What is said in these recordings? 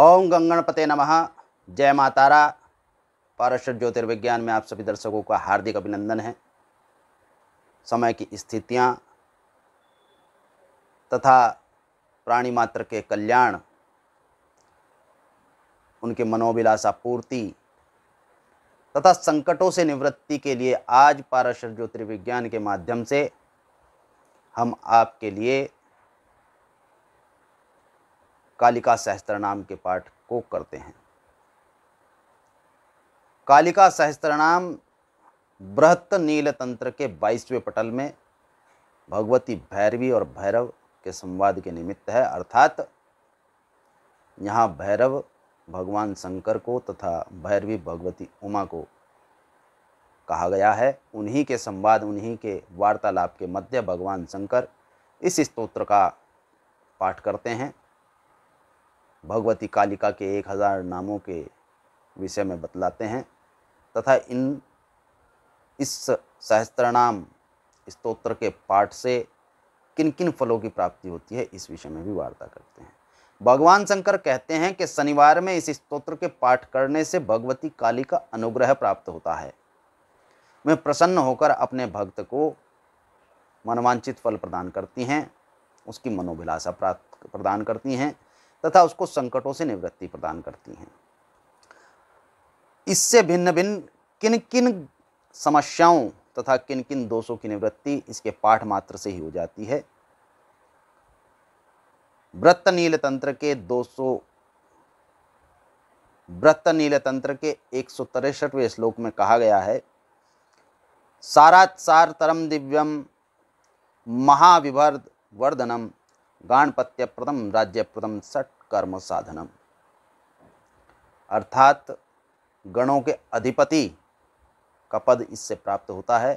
ओम गंगणपते नमः जय मातारा पारश्वर ज्योतिर्विज्ञान में आप सभी दर्शकों का हार्दिक अभिनंदन है समय की स्थितियाँ तथा प्राणी मात्र के कल्याण उनके मनोविलासा पूर्ति तथा संकटों से निवृत्ति के लिए आज पाराशर ज्योतिर्विज्ञान के माध्यम से हम आपके लिए कालिका सहस्त्र नाम के पाठ को करते हैं कालिका सहस्त्र नाम बृहत नील तंत्र के बाईसवें पटल में भगवती भैरवी और भैरव के संवाद के निमित्त है अर्थात यहाँ भैरव भगवान शंकर को तथा भैरवी भगवती उमा को कहा गया है उन्हीं के संवाद उन्हीं के वार्तालाप के मध्य भगवान शंकर इस स्तोत्र का पाठ करते हैं भगवती कालिका के एक हज़ार नामों के विषय में बतलाते हैं तथा इन इस सहस्त्रनाम स्तोत्र के पाठ से किन किन फलों की प्राप्ति होती है इस विषय में भी वार्ता करते हैं भगवान शंकर कहते हैं कि शनिवार में इस स्त्रोत्र के पाठ करने से भगवती काली का अनुग्रह प्राप्त होता है वे प्रसन्न होकर अपने भक्त को मनवांचित फल प्रदान करती हैं उसकी मनोभिलाषा प्राप्त प्रदान करती हैं तथा उसको संकटों से निवृत्ति प्रदान करती हैं इससे भिन्न भिन्न किन किन समस्याओं तथा किन किन दोषों की निवृत्ति इसके पाठ मात्र से ही हो जाती है व्रत नील तंत्र के 200 व्रत नील तंत्र के एक सौ तिरसठवें श्लोक में कहा गया है सारात सार तरम दिव्यम महाविभर्द वर्धनम राज्य राज्यप्रदम सट कर्म साधनम अर्थात गणों के अधिपति का पद इससे प्राप्त होता है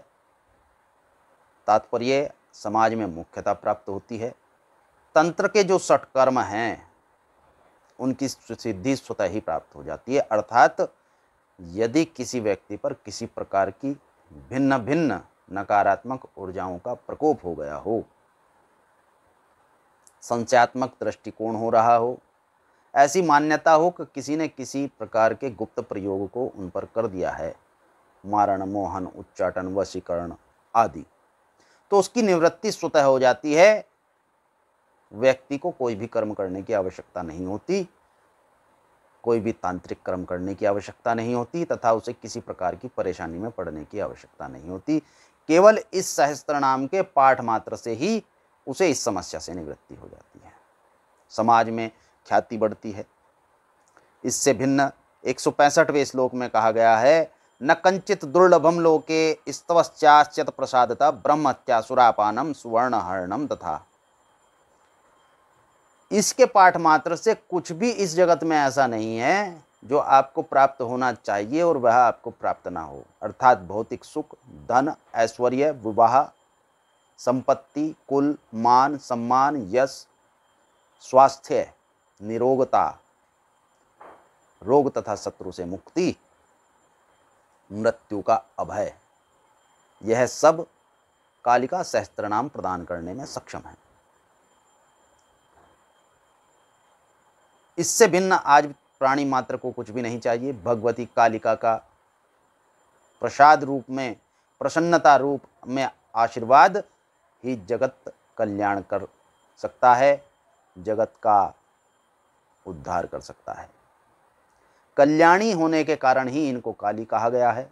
तात्पर्य समाज में मुख्यता प्राप्त होती है तंत्र के जो सटकर्म हैं उनकी सिद्धि स्वतः ही प्राप्त हो जाती है अर्थात यदि किसी व्यक्ति पर किसी प्रकार की भिन्न भिन्न नकारात्मक ऊर्जाओं का प्रकोप हो गया हो संचयात्मक दृष्टिकोण हो रहा हो ऐसी मान्यता हो कि किसी ने किसी प्रकार के गुप्त प्रयोग को उन पर कर दिया है मारण मोहन उच्चाटन वशीकरण आदि तो उसकी निवृत्ति स्वतः हो जाती है व्यक्ति को कोई भी कर्म करने की आवश्यकता नहीं होती कोई भी तांत्रिक कर्म करने की आवश्यकता नहीं होती तथा उसे किसी प्रकार की परेशानी में पड़ने की आवश्यकता नहीं होती केवल इस सहस्त्र नाम के पाठ मात्र से ही उसे इस समस्या से निवृत्ति हो जाती है समाज में ख्याति बढ़ती है इससे भिन्न एक सौ पैंसठवें श्लोक में कहा गया है न कंचित दुर्लभम लोके स्तवश्चाश्चत प्रसादता ब्रह्मत्यासुरापानम सुवर्ण हरणम तथा इसके पाठ मात्र से कुछ भी इस जगत में ऐसा नहीं है जो आपको प्राप्त होना चाहिए और वह आपको प्राप्त ना हो अर्थात भौतिक सुख धन ऐश्वर्य विवाह संपत्ति कुल मान सम्मान यश स्वास्थ्य निरोगता रोग तथा शत्रु से मुक्ति मृत्यु का अभय यह सब कालिका नाम प्रदान करने में सक्षम है इससे भिन्न आज प्राणी मात्र को कुछ भी नहीं चाहिए भगवती कालिका का प्रसाद रूप में प्रसन्नता रूप में आशीर्वाद ही जगत कल्याण कर सकता है जगत का उद्धार कर सकता है कल्याणी होने के कारण ही इनको काली कहा गया है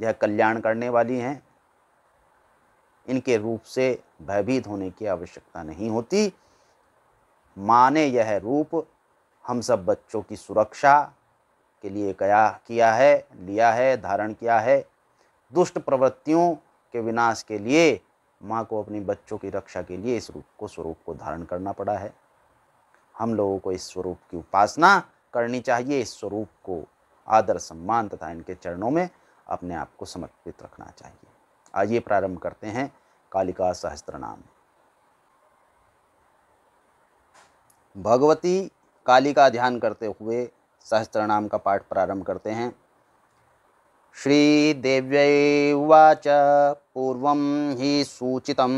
यह कल्याण करने वाली हैं इनके रूप से भयभीत होने की आवश्यकता नहीं होती माने यह रूप हम सब बच्चों की सुरक्षा के लिए कया किया है लिया है धारण किया है दुष्ट प्रवृत्तियों के विनाश के लिए माँ को अपनी बच्चों की रक्षा के लिए इस रूप को स्वरूप को धारण करना पड़ा है हम लोगों को इस स्वरूप की उपासना करनी चाहिए इस स्वरूप को आदर सम्मान तथा इनके चरणों में अपने आप को समर्पित रखना चाहिए आइए प्रारंभ करते हैं कालिका सहस्त्र नाम भगवती काली का ध्यान करते हुए सहस्त्रनाम का पाठ प्रारंभ करते हैं श्रीदेव्यै उवाच पूर्वं हि सूचितं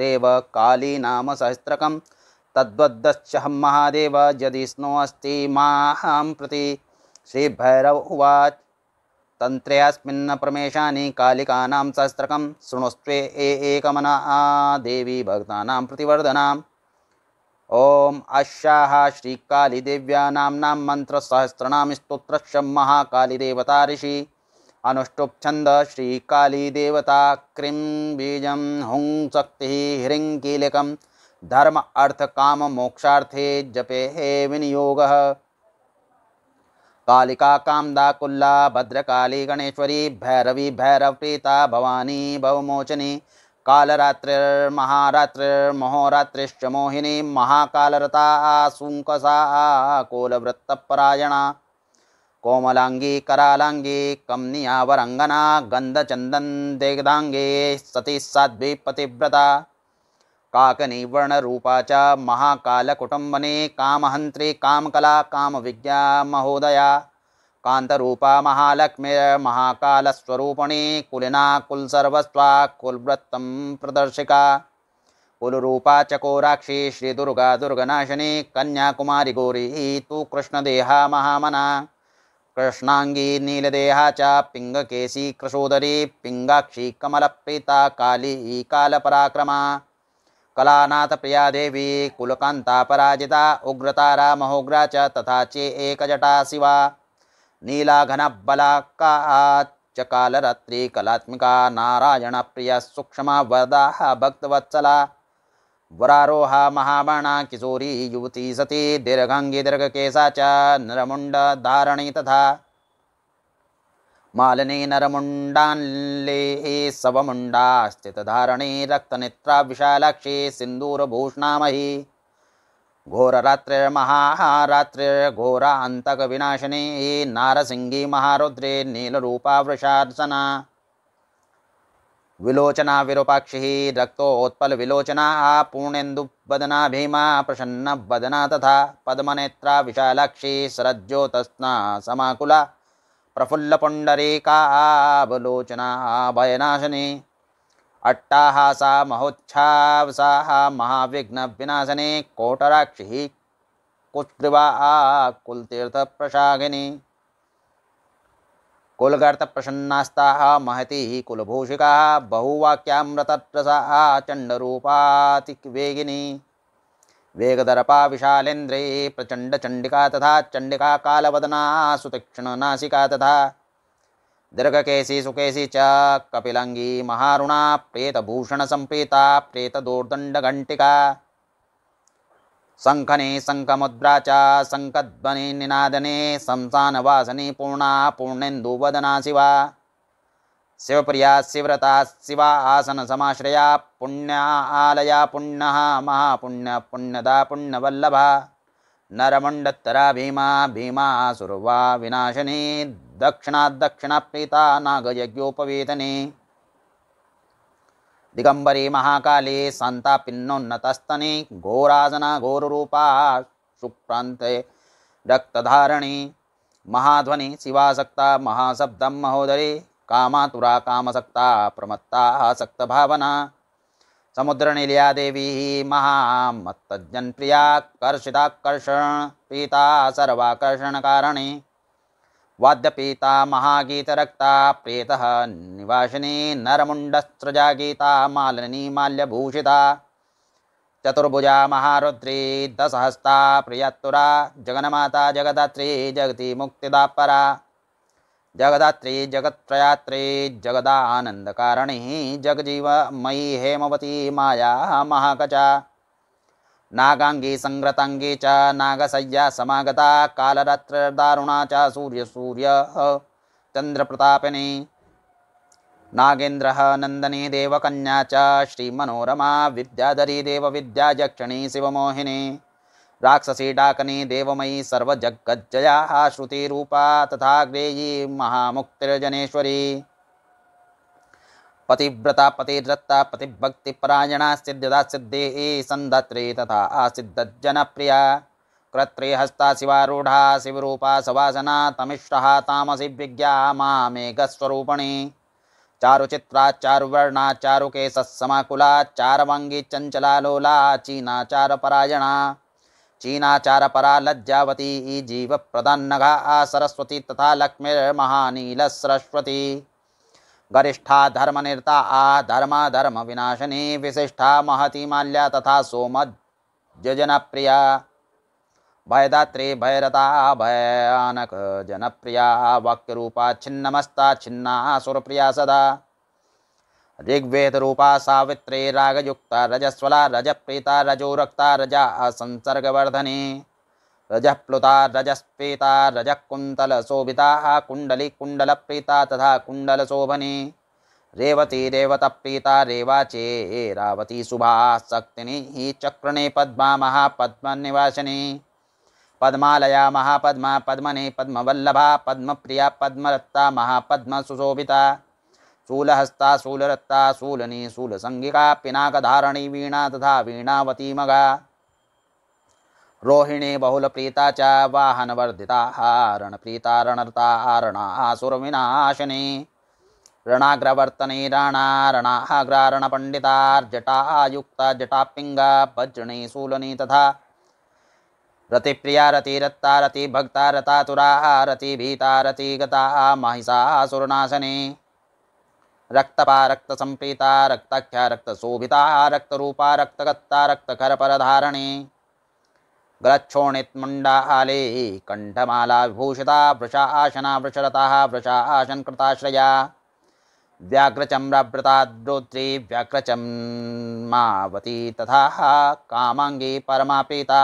देवकालीनामसहस्रकं तद्वद्दश्च हं महादेव यदि स्नोऽस्ति मां प्रति भैरव उवाच तन्त्र्यास्मिन्न प्रमेशानि कालिकानां सहस्रकं शृणुस्त्वे ए एकमना देवी भक्तानां प्रतिवर्धनाम् ओम अश्याः श्रीकालिदेव्या नाम्नां मन्त्रसहस्रणां स्तोत्रश्च महाकालिदेवता ऋषि अनुष्टुप्छन्द श्रीकालीदेवता क्रीं बीजं हुं शक्तिः हिरिङ्कीलकं धर्म मोक्षार्थे जपे हे विनियोगः कालिका कामदा कुल्ला भद्रकाली गणेश्वरी भैरवी भैरवप्रीता भवानी भवमोचनी कालरात्रिर्महारात्रिर्महोरात्रिश्च मोहिनी महाकालरता सुङ्कसा कोलवृत्तपरायणा कोमलाङ्गी करालाङ्गी कम्नियावरङ्गना सती सतीसाध्वी पतिव्रता काकनिवर्णरूपा च महाकालकुटुम्बने कामहन्त्री कामकला कामविद्या महोदया कान्तरूपा महालक्ष्मीर्महाकालस्वरूपिणी कुलिना कुलसर्वस्वा कुलव्रत्तं प्रदर्शिका रूपा चकोराक्षी श्री दुर्गा दुर्गनाशिनी कन्याकुमारी गौरी कृष्ण कृष्णदेहा महामना कृष्णांगी नीलदेहा च पिङ्गकेशी कृशोदरी कमल प्रीता काली पराक्रमा कलानाथ प्रिया देवी कुलकांता पराजिता उग्रतारा महोग्रा च तथा चे जटा शिवा नीलाघनबलाकात् चकालरात्रि कलात्मिका नारायण सूक्ष्मा वदाः भक्तवत्सला वरारोहा महाबाणा किशोरी युवती सती दीर्घांगी दीर्घकेसा च नरमुंड धारणी तथा मालिनी नरमुंडाले सवमुंडा स्थितधारणी रक्तनेत्रा विशालाक्षी सिंदूरभूषणामही घोररात्रे महारात्रे विनाशिनी नारसिंगी महारुद्रे नीलरूपावृषार्चना विलोचना विलोचना पूर्णेन्दु पूर्णेन्दुवदना भीमा वदना तथा पद्मनेत्रा विशालाक्षी सरज्योतस्ना समाकुला प्रफुल्लपुण्डरीका भयनाशिनी अट्टाहासा महोच्छावसाहा महाविघ्न विनाशने कोटराक्षि कुत्रिवा आ कुलतीर्थ प्रशागिनी कुलगर्त प्रसन्नास्ता महती कुलभूषिका बहुवाक्यामृतरसा वेगिनी वेगदर्पा विशालेन्द्रे चंडिका तथा चंडिका कालवदना नासिका तथा दीर्घकेशी सुकेशी च कपिलंगी महारुणा प्रेतभूषण संप्रीता प्रेतदोर्दंडघंटिका शंखने शंखमुद्रा च शंखध्वनि निनादने वासनी पूर्णा पूर्णेन्दुवदना शिवा शिवप्रिया शिव्रता शिवा आसन समाश्रया पुण्या आलया पुण्य महापुण्य पुण्यदा पुण्यवल्लभा नरमण्डत्तरा भीमा भीमा भीमासुरवा दक्षिणा प्रीता नागयज्ञोपवेदने दिगंबरी महाकाली सन्तापिन्नोन्नतस्तने घोराजना घोररूपा शुक्रान्ते रक्तधारणी महाध्वनि शिवासक्ता महाशब्दम महोदरी कामातुरा कामसक्ता प्रमत्ता भावना समुद्रनिलयादेवी महामत्तजन कर्षिताकर्षण पीता सर्वाकर्षण कारणे वाद्यपीता महागीतरक्ता प्रेत निवासिनी नरमुंडस्त्रजा गीता मालिनी माल्यभूषिता चतुर्भुजा महारुद्री दशहस्ता प्रियतुरा जगन्माता जगदात्री जगती मुक्तिदा परा जगदात्री जगत्त्रयात्री जगजीव जगजीवमयी हेमवती माया महाकचा नागाङ्गी सङ्ग्रताङ्गी च नागसय्या समागता कालरात्रदारुणा च सूर्यसूर्य चन्द्रप्रतापिनी नागेन्द्रः नन्दनी देवकन्या च श्रीमनोरमा विद्याधरी देवविद्यायक्षिणी शिवमोहिनी राक्षसी डाकनी देवमयी श्रुति रूपा तथा ग्रेयी महामुक्तिर्जनेश्वरी पतिव्रता पतिरत्ता परायणा सिद्धदा सिद्धे सन्धत्री तथा आसिद्धजनप्रिया कृत्रिहस्ता शिवारूढा शिवरूपा सवासना तमिष्टः तामसी विज्ञा मामेघस्वरूपिणी चारुचित्रा चारुवर्णा चारुकेशः समाकुला चारवाङ्गी चञ्चला लोला चीना चारपरायणा परा लज्जावती जीव आ सरस्वती तथा लक्ष्मी महानील सरस्वती गरिष्ठा धर्मनिर्ता आ धर्म धर्म विनाशनी विशिष्टा महती माल्या तथा प्रिया भयदात्री भयरता भयानक जनप्रिया रूपा छिन्नमस्ता छिन्ना सुरप्रिया सदा ऋग्वेदरूपा सावित्रे रागयुक्ता रजस्वला रज प्रीता रजो रजप्रीता रज रजा रज प्लुता रजस्पीता कुंडल प्रीता तथा शोभनी रेवती प्रीता रेवाचे रावती सुभा शक्ति चक्रणे पद्मा निवासिनी पद्मालया महापद्मा पद्मने पद्मवल्लभा पद्मप्रिया पद्मरत्ता महापद्मसुशोभिता शूलहस्ता शूलरत्ता शूलनी पिनाक पिनाकधारणी वीणा तथा वीणावती मगा रोहिणी प्रीता च वाहनवर्धिता रणप्रीता रणरता रणा सुरविनाशिनी रणाग्रवर्तनी राणा पंडिता जटा युक्ता जटापिङ्गा वज्रणी शूलनी तथा रता तुरा रति भीता रति गता महिषा सुरनाशनी रक्तपा रक्तसंपीता रक्ताख्या रक्तशोभिता पर धारणी गलक्षोणित मुंडा आले कंठमाला विभूषिता वृषा आशना वृषरता वृषा आशन कृताश्रया व्याघ्रचम्रव्रताद्रोत्री व्याघ्रचम्मावती तथा कामांगी परमापीता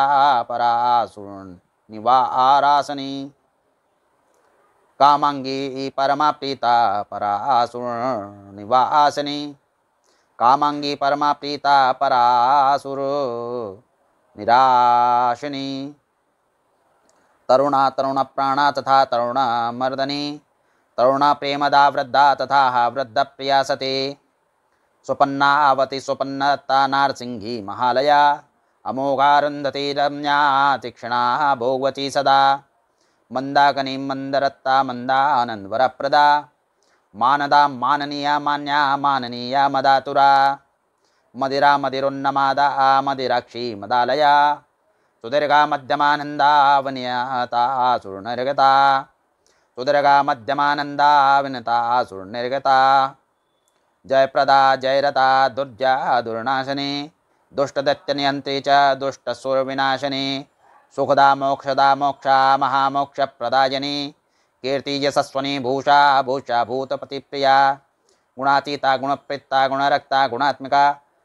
निवा आरासनी कामांगी परमा प्रीता परासुर निवासिनी कामांगी परमा प्रीता परासुर निराशिनी तरुणा तरुण प्राणा तथा तरुण मर्दनी तरुण प्रेमदा वृद्धा तथा प्रिया सती सुपन्ना आवती सुपन्नता नारसिंघी महालया अमोघारुन्धती रम्या तीक्षणा भोगवती सदा मंदाकनी मंदरत्ता मंदानन्वर प्रदा मानदा माननीया मान्या माननीया मदातुरा मदिरा मदिरोन्नमादा आ मदिराक्षी मदालया सुदीर्घा मध्यमानन्दावनियता सुरनिर्गता सुदीर्घा मध्यमानन्दाविनता सुरनिर्गता जय प्रदा जयरता दुर्जा दुर्नाशनी दुष्टदत्त नियंत्री च दुष्टसुरविनाशनी सुखदा मोक्षदा मोक्षा महामोक्ष कीर्ति यशस्वनी भूषा भूषा प्रिया गुणातीता गुण प्रीता गुणरक्ता गुणात्मिका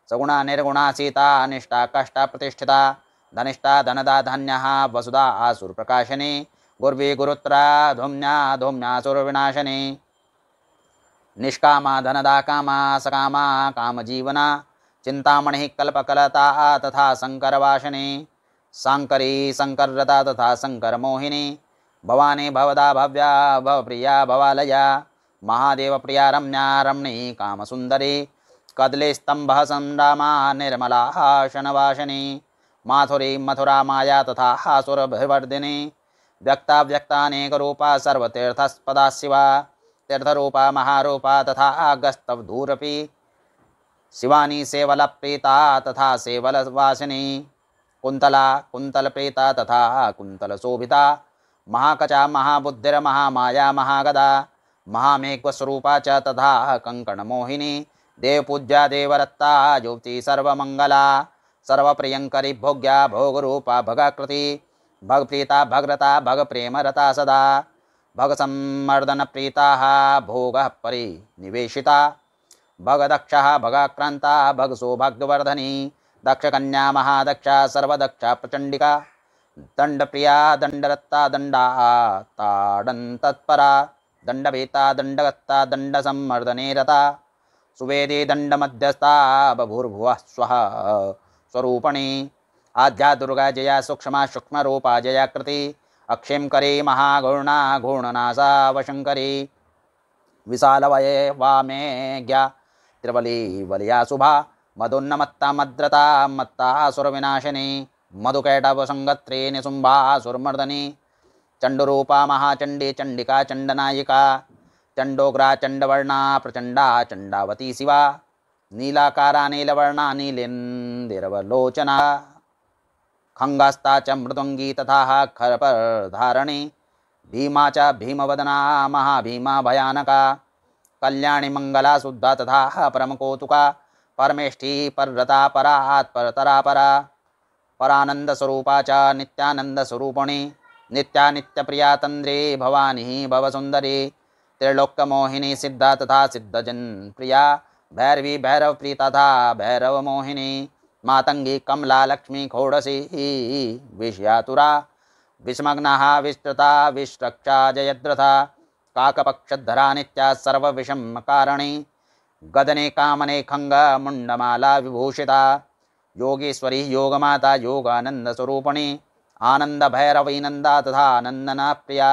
सगुणा निर्गुणा सीता अनिष्ठा कष्टा प्रतिष्ठिता धनिष्ठा धनदा धन्य वसुधा प्रकाशनी गुर्वी गुरुत्रा धूम्या विनाशनी निष्कामा धनदा कामा सकामा जीवना चिंतामणि कल्पकलता तथा वाशनी सांकरी संकरता तथा शंकर मोहिनी भवानी भवदा भव्या प्रिया भवालया महादेव प्रिया रम्या रमणी कामसुंदरी कदली स्तंभ संरामा निर्मला शनवासिनी माथुरी मथुरा माया तथा हासुरभिवर्धिनी व्यक्ता व्यक्तानेक रूपा सर्वतीर्थस्पदा शिवा तीर्थरूपा महारूपा तथा आगस्तवधूरपि शिवानी सेवल प्रीता तथा सेवलवासिनी कुंतला प्रेता तथा शोभिता महाकचा महामाया महागदा महामेघस्वरूपा च तथा देव पूज्या देवरत्ता ज्योति सर्वमंगला प्रियंकरी भोग्या रूपा भगाकृति भगप्रीता भगरता भग रता सदा भगसम्मर्दनप्रीता भोगः परिनिवेशिता भगदक्षः भगाक्रान्ता भगसौभाग्यवर्धनी दक्षकन्या महादक्षा सर्वदक्षा दंडरत्ता दंडा दण्डरत्ता दण्डा ताडन्तत्परा दंडगत्ता दंड दण्डसम्मर्दने रता सुवेदी मध्यस्था बभूर्भुव स्व स्वरूपणी आद्या दुर्गा जया सूक्ष्म सूक्ष्म जया कृति अक्षिम करी महागुणा गुणनासा वशङ्करी वा मे ज्ञा त्रिवली वलया शुभा मधुन्नमत्ता मद्रता मत्ता सुरविनाशिनी मधुकैटवसङ्गत्रीनि शुम्भा सुरमर्दनी चण्डुरूपा महाचण्डी चण्डिका चण्डनायिका चण्डोग्रा चण्डवर्णा प्रचण्डा चण्डावती शिवा नीलाकारा नीलवर्णा नीलेन्दिरवलोचना खङ्गास्ता च मृदुङ्गी तथा खरपरधारणी भीमा च भीमवदना महाभीमा भयानका कल्याणिमङ्गला शुद्धा तथा परमकौतुका परमेष्ठी परव्रता परा परतरा परा परानंद स्वरूपा चा नित्यानंद नित्या नित्य प्रिया तंद्री भवानी भवसुंदरी त्रिलोक मोहिनी सिद्धा तथा सिद्धजन प्रिया भैरवी भैरव प्री तथा भैरव मोहिनी मातंगी कमला लक्ष्मी खोड़सी विषयातुरा विस्मग्ना विस्तृता विश्रक्षा जयद्रथा काकपक्षधरा नित्या विषम कारणी गदने कामने खंग मुंडमाला विभूषिता योगेश्वरी योगमाता योगानंद स्वरूपणी आनंद भैरवीनंदा तथा नंदना प्रिया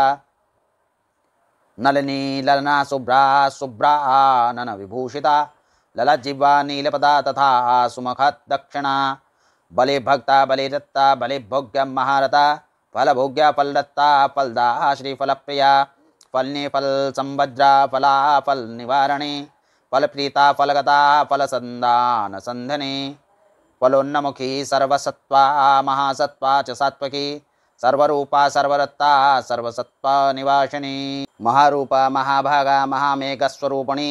नलनी ललना शुभ्रा शुभ्रा आनन विभूषिता ललजिह्वा नीलपदा तथा सुमुख दक्षिणा बले भक्ता बले दत्ता बले भोग्य महारता फल भोग्य फलदत्ता फलदा श्रीफलप्रिया फलने फल संभद्रा फला फल निवारणे फलप्रीता फलगता संधान संधनी फलोन्नमुखी सर्वसत्वा महासत्वा च सात्वकी सर्वरूपा सर्वरत्ता सर्वसत्वा निवासिनी महारूपा महाभागा महामेघस्वरूपिणी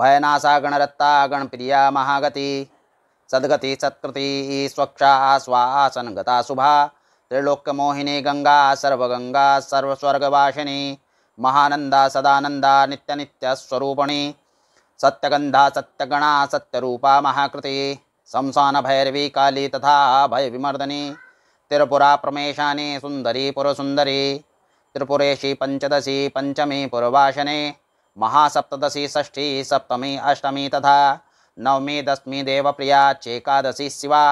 भयनासा गणरत्ता गणप्रिया महागति सद्गति सत्कृति स्वक्षा स्वासन गता शुभा मोहिनी गंगा सर्वगंगा सर्वस्वर्गवासिनी महानंदा सदानंदा नित्यनित्यस्वरूपिणी सत्यगंधा सत्यगणा सत्यरूपा महाकृति शमशान भैरवी काली तथा भय विमर्दनी त्रिपुरा प्रमेशानी सुंदरी पुरसुंदरी त्रिपुरेशी पंचदशी पंचमी पुरवाशने महासप्तदशी षष्ठी सप्तमी अष्टमी तथा नवमी दसमी देवप्रिया चेकादशी शिवा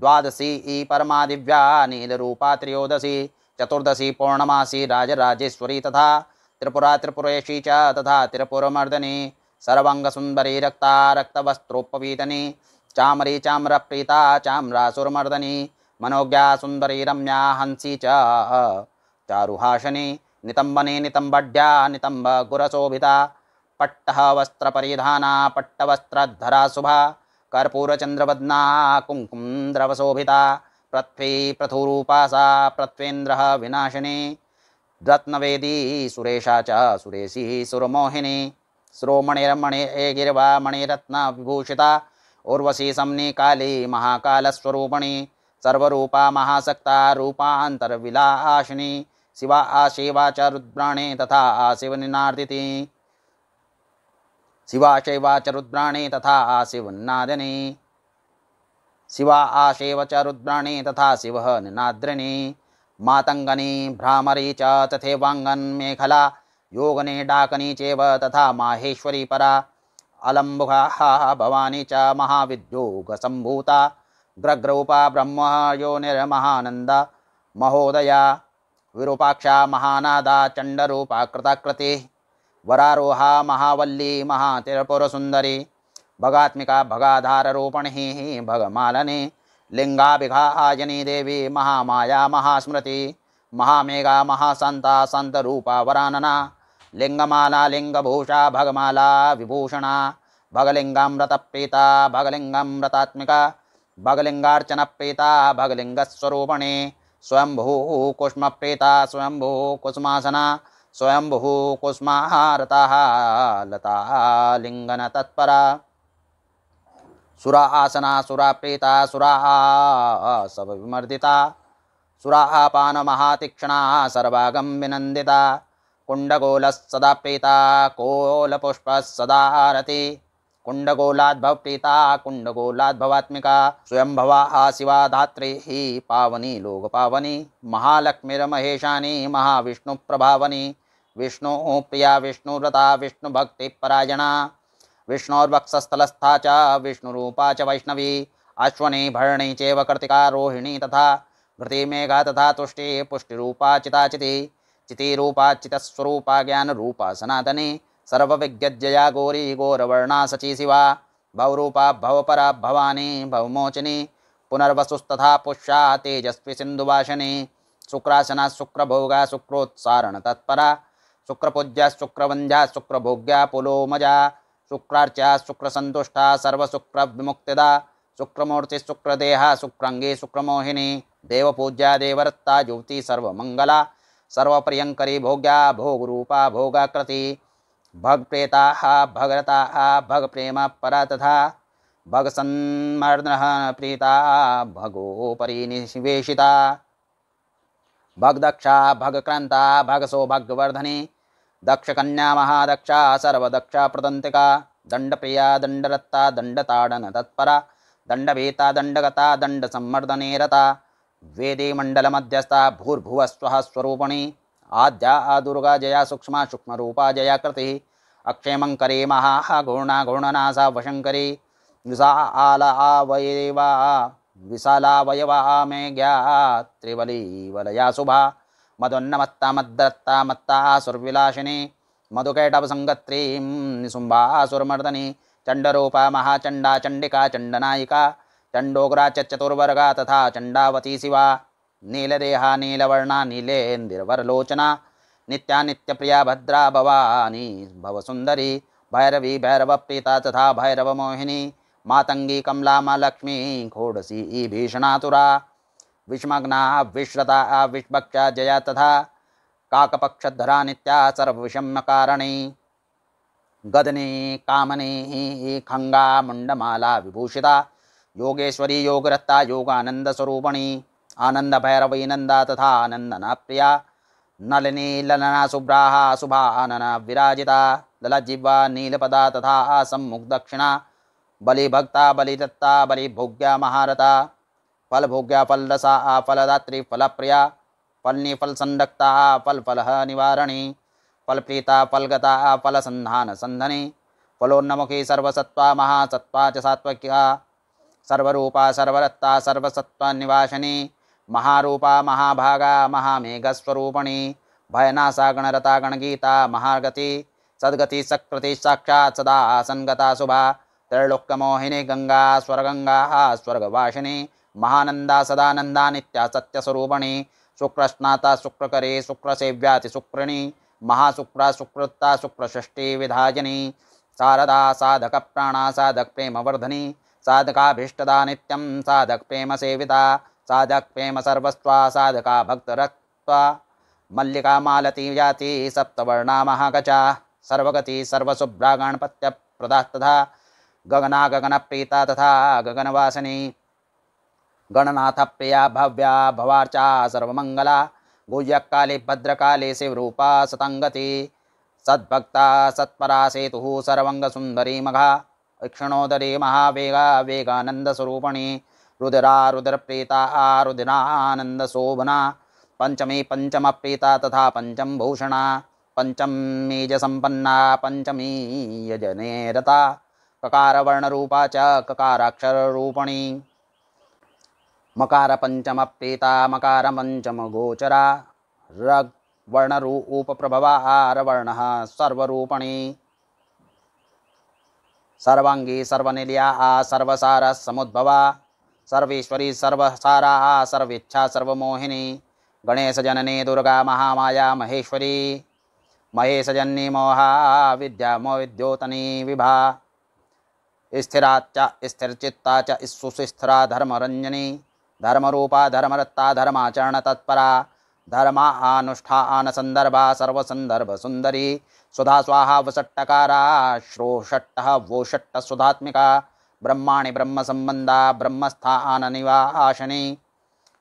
द्वादशी ई परमा दिव्या रूपा त्रयोदशी चतुर्दशी पौर्णमासी राजराजेश्वरी तथा त्रिपुरा त्रिपुरेशी च तथा त्रिपुरमर्दनी सर्वाङ्गसुन्दरी रक्ता रक्तवस्त्रोपवीतने चामरी चाम्रप्रीता सुरमर्दनी मनोज्ञा सुंदरी रम्या हंसी नितंब गुरशोभिता पट्ट वस्त्र नितम्बगुरशोभिता पट्ट वस्त्र धरा शुभा कुंकुम द्रवशोभिता पृथ्वी पृथुरूपा सा पृथ्वेन्द्रः विनाशिनी रत्नवेदी सुरेशा च सुरेशी सुरमोहिनी गिर्वा मणिरत्न विभूषिता उर्वशी समनी काली महाकालस्वरूपणी सर्वरूपा महासक्ता रूपान्तरविलासिनी शिवा आशिवा च रुद्राणे तथा निनादिति शिवा शैवा च रुद्राणे तथा नादिनी शिवा आशिव च रुद्राणी तथा शिव निनाद्रिणी मातंगनी भ्रामरी च मेखला योगने डाकनी चेव तथा माहेश्वरी परा अलम्बुघा भवानी च महाविद्योगसम्भूता ग्रग्रूपा ब्रह्म निर्महानंद महोदया विरूपाक्षा महानादा चण्डरूपा कृताकृतिः वरारोहा महावल्ली सुंदरी भगात्मिका भगाधाररूपणि भगमालनी आजनी देवी महामाया महास्मृति महामेघा संत रूपा वरानना लिंगमाला लिंगभूषा भगमाला विभूषणा प्रीता भगलिंगामृतात्मिका भगलिंगार्चनप्रीता भगलिंगस्वरूपणे स्वयंभू कुष्मप्रीता स्वयंभू कुसुमासना स्वयंभू कुसुमाहारता लता लिंगन तत्परा सुरा आसना सुरा प्रीता सुरा सब विमर्दिता सुरा पान महातीक्षणा सर्वागम विनंदिता कुण्डगोलस्सदा प्रीता कोलपुष्पस्सदारति कुण्डगोलाद्भवप्रीता कुण्डगोलाद्भवात्मिका स्वयं भवा आशिवा धात्री पावनी लोकपावनी महाविष्णु प्रभावनी विष्णु प्रिया विष्णुव्रता विष्णुभक्तिपरायणा विष्णोर्वक्षस्थलस्था च विष्णुरूपा च वैष्णवी अश्वनी भरणी चैव कर्तिका रोहिणी तथा घृति मेघा तथा तुष्टि पुष्टिरूपा चिताचिति चिते रूपा चितस्वरूपा ज्ञान रूप सनातने सर्वविज्ञजया गौरी गौरवर्णा सची शिवा भवरूपा भवपरा भवानी भवमोचनी पुनर्वसुस्तथा पुष्या तेजस्वी सिंधुवाशने शुक्रासना शुक्रभोगा शुक्रोत्सारण तत्परा शुक्रपूज्या शुक्रवंध्या शुक्रभोग्या पुलोमजा शुक्रार्चा शुक्रसंतुष्टा विमुक्तिदा शुक्रमूर्ति शुक्रदेहा शुक्रंगी शुक्रमोहिनी देवपूज्या देवरत्ता ज्योति सर्वमंगला सर्वप्रियंकरी भोग्या भोगरूपा भोगाकृति भगप्रेता भगरता भगप्रेम परा तथा भगसन्मर्दन प्रीता भगोपरी निवेशिता भगदक्षा भगक्रांता भगवर्धनी दक्षकन्या महादक्षा सर्वदक्षा प्रदंतिका प्रिया दंडरत्ता दंडताड़न तत्परा दंडभीता दंडगता दंड रता वेदे मण्डलमध्यस्था भूर्भुवस्वः स्वरूपणी आद्या आ दुर्गा जया सूक्ष्म सूक्ष्म जया कृति अक्षेमं करे महा घूर्णा घूर्णनासा वशङ्करी विसा आल आवयवा विशालावयवा मे ग्यावलीवलया शुभा मदोन्नमत्ता मद्दत्ता मत्ता सुर्विलासिनी मधुकैटवसङ्गत्रीं निशुम्भा सुरमर्दनी चण्डरूपा महाचण्डा चण्डिका चण्डनायिका चंडोगरा चतुर्वर्गा तथा चंडावती शिवा नीलदेहा नीलवर्णा नीलेन्दिर्वरलोचना प्रिया भद्रा भवानी सुंदरी भैरवी प्रीता तथा भैरव मोहिनी मातंगी कमला महालक्ष्मी खोडसी ई भीषणातुरा विषमग्ना विश्रता विष्भक्षा जया तथा काकपक्षधरा नित्या कारणी गदनी कामनी खंगा मुंडमाला विभूषिता योगेश्वरी योगरत्ता योगानंद स्वरूपणी आनंद भैरवी नंदा तथा आनंदना प्रिया नलिनी ललना शुभ्राः आनना विराजिता ललजिह्वा नीलपदा तथा सम्मुखदक्षिणा बलिभक्ता बलिदत्ता बलिभोग्या महारता फलभोग्या फलरसा फलदात्री प्रिया फलनी फल फल निवारणी फल प्रीता फलगता संधान संधनी फलोन्नमुखी सर्वसत्वा महासत्वा च सर्वरूपा सर्वरत्ता निवासिनी महारूपा महाभागा महामेघस्वरूपणी भयनासा गणरता गणगीता महागति सद्गति सकृति साक्षात् सदा आसनगता शुभा त्रैलोक्यमोहिनी गंगा स्वर्गंगा स्वर्गवासिनी महानंदा सदानंदा नित्या सत्यस्वरूपणी शुक्रस्नाता शुक्रकरी शुक्रसेव्याति शुक्रिणी महाशुक्रा शुक्रता शुक्रषष्टि विधायिनी शारदा साधक प्राणा साधक प्रेमवर्धनी साधकाभीष्टदा नित्यं प्रेम साधकप्रेमसर्वस्त्वा साधका भक्तरक्त्वा मल्लिका मालती जाति सप्तवर्णा महागचा सर्वगति तथा गगना प्रीता तथा गगनवासिनी प्रिया भव्या भवार्चा सर्वमङ्गला गुह्यकाली भद्रकाली शिवरूपा सतंगति सद्भक्ता सत्परा सर्वंग सुंदरी मघा क्षणोदरी महावेगा रुद्रा रुद्र रुदिरप्रीता आ पंचमी पंचम पञ्चमप्रीता तथा पंचम भूषणा पञ्चमभूषणा पञ्चमीजसम्पन्ना ककार रता रूपा च वर्ण रूप प्रभवा आर वर्ण सर्वरूपणी सर्वांगी आ सर्वसार समुद्भवा सर्वेश्वरी सर्वसारा सर्वेच्छा सर्वमोहिनी गणेश जननी दुर्गा महामाया महेश्वरी जननी मोहा विद्या मोविद्योतनी विभा स्थिराच स्थिरचित्ता च सुस्थिरा धर्मरंजनी धर्मरूपा धर्मरत्ता धर्माचरण तत्परा धर्मा आनुष्ठान संदर्भा सर्वसंदर्भ सुंदरी सुधा स्वाहा वसट्टकारा वो षट्ट सुधात्मिका ब्रह्माणि ब्रह्मसम्बन्धा ब्रह्मस्थाननिवाशने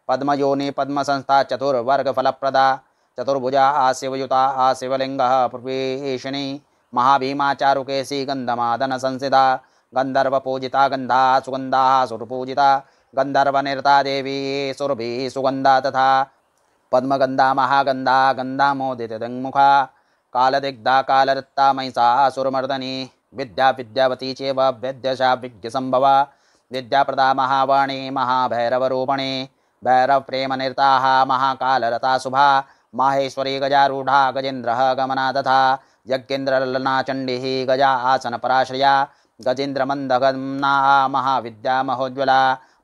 पद्मयोनि फल प्रदा चतुर्भुजा आशिवयुता आशिवलिङ्गः प्रवेशने महाभीमाचारुकेशी गंधर्व पूजिता गंधा सुगंधा सुरपूजिता निरता देवी सुरभि सुगंधा तथा गंधा मोदित दंगमुखा कालदिग्धा कालदत्ता महिषा असुरमर्दनी विद्या विद्यावती चेव वेद्यशा विज्ञसंभवा विद्याप्रदा महावाणी महाभैरवरूपणे भैरवप्रेमनिर्ताः महाकालरता शुभा माहेश्वरी गजारूढ़ा गजेन्द्र गमना तथा यज्ञेन्द्रलना चंडी गजा आसन पराश्रया गजेन्द्र मंदगमना महाविद्या महोज्वला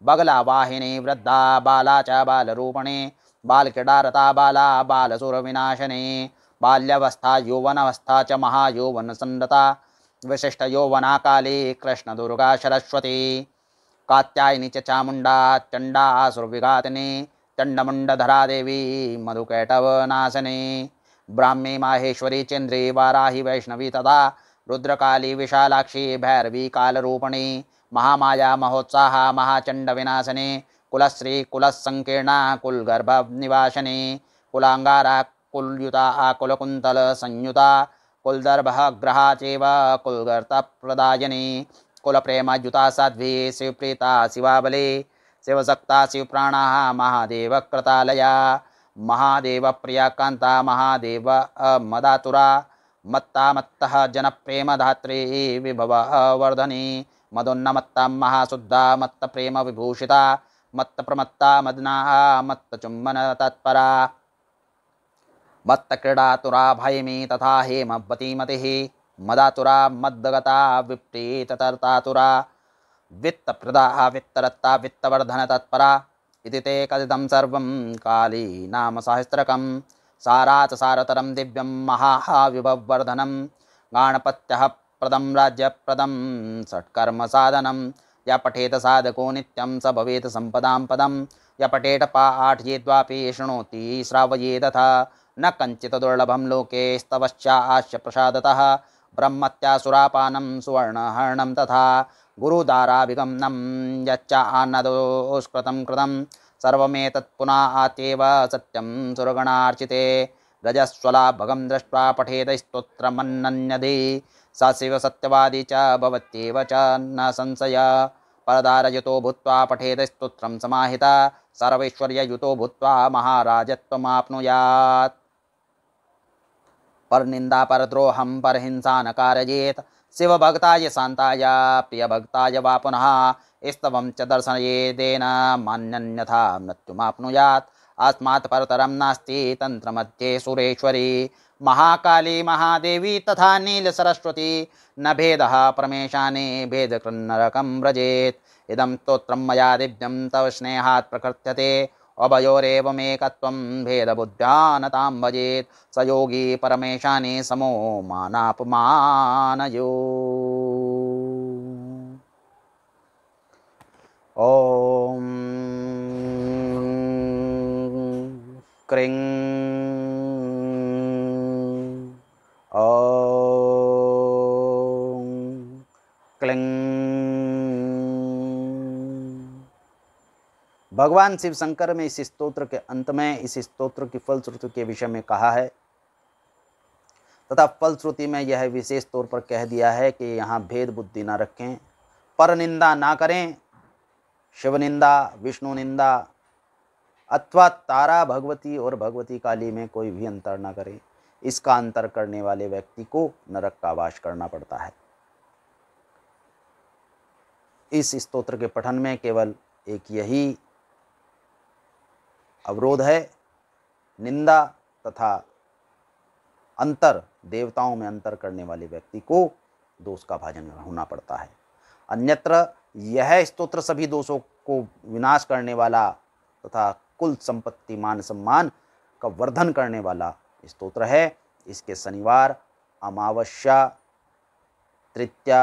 बगला वाहिनी वृद्धा बाला च बाल क्रीडारता बाला बालसुरविनाशने बाल्यावस्था यौवनावस्था च काले कृष्ण कृष्णदुर्गा सरस्वती कात्यायिनी च चामुण्डा चण्डासुरविघातिनी धरा देवी मधुकैटवनाशने ब्राह्मी माहेश्वरी चंद्री वाराही वैष्णवी तथा रुद्रकाली विशालाक्षी भैरवी कालरूपणी महामाया महोत्साह महाचण्डविनाशने कुलश्री कुलगर्भ कुलगर्भनिवासने कुलांगारा कुल्युता संयुता कुलदर्भः ग्रहा चैव कुलगर्तप्रदायिनी कुलप्रेमयुता साध्वी शिवप्रीता शिवाबली शिवसक्ता शिवप्राणाः महादेवकृतालया महादेवप्रिया कान्ता महादेव मदातुरा मत्ता मत्तः जनप्रेमधात्री विभववर्धनी मदोन्नमत्ता महाशुद्धा मत्तप्रेमविभूषिता मत्तप्रमत्ता मदनाः तत्परा तुरा भयमी तथा मति मदातुरा मद्दगता विप्टीततर्तातुरा वित्तप्रदा वित्तरत्ता वित्तवर्धनतत्परा इति ते कथितं सर्वं काली नाम सहस्रकं साराच सारतरं दिव्यं महाहाविभवर्धनं गाणपत्यः प्रदं राज्यप्रदं षट्कर्मसाधनं य पठेत साधको नित्यं स भवेत् सम्पदां पदं य पठेट पाठयेद्वापि शृणोति श्रावयेदथ न कंचित दुर्लभम लोके स्तवश्चाश्य प्रसादतः ब्रह्मत्यासुरापानं सुवर्णहरणं तथा गुरुदाराभिगमनं यच्च आनदोष्कृतं कृतं सर्वमेतत्पुनः आत्येव सत्यं सुरगणार्चिते रजस्वलाभगं दृष्ट्वा पठेत स्तोत्रमन्नन्यधि स शिव सत्यवादी च भवत्येव च न संशय परदारयुतो भूत्वा पठेत स्तोत्रं समाहिता सर्वैश्वर्ययुतो भूत्वा महाराजत्वमाप्नुयात् पर निंदा पर द्रोहम पर हिंसा न कारजेत शिव भक्ताय शांताय प्रिय भक्ताय वा पुनः स्तव च दर्शन ये देन मान्यन्यथा मृत्युमाप्नुयात् अस्मात् परतरं नास्ति तन्त्रमध्ये सुरेश्वरी महाकाली महादेवी तथा नीलसरस्वती न भेदः प्रमेशाने भेदकृन्नरकं व्रजेत् इदं स्तोत्रं मया दिव्यं तव स्नेहात् प्रकृत्यते अभयोरेवमेकत्वं भेदबुद्ध्यानतां भजेत् स योगी परमेशाने समो मानापमानयो ॐ क्रिं ओ भगवान शिव शंकर में इस स्त्रोत्र के अंत में इस स्त्रोत्र की फलश्रुति के विषय में कहा है तथा फलश्रुति में यह विशेष तौर पर कह दिया है कि यहाँ भेद बुद्धि ना रखें पर निंदा ना करें शिव निंदा विष्णु निंदा अथवा तारा भगवती और भगवती काली में कोई भी अंतर ना करें इसका अंतर करने वाले व्यक्ति को नरक का वास करना पड़ता है इस स्तोत्र के पठन में केवल एक यही अवरोध है निंदा तथा अंतर देवताओं में अंतर करने वाले व्यक्ति को दोष का भाजन होना पड़ता है अन्यत्र यह स्तोत्र सभी दोषों को विनाश करने वाला तथा कुल संपत्ति मान सम्मान का वर्धन करने वाला स्तोत्र है इसके शनिवार अमावस्या तृतीया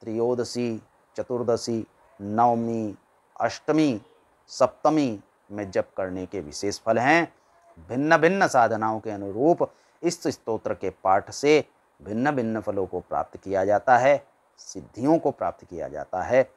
त्रियोदशी चतुर्दशी नवमी अष्टमी सप्तमी में जप करने के विशेष फल हैं भिन्न भिन्न साधनाओं के अनुरूप इस स्तोत्र के पाठ से भिन्न भिन्न फलों को प्राप्त किया जाता है सिद्धियों को प्राप्त किया जाता है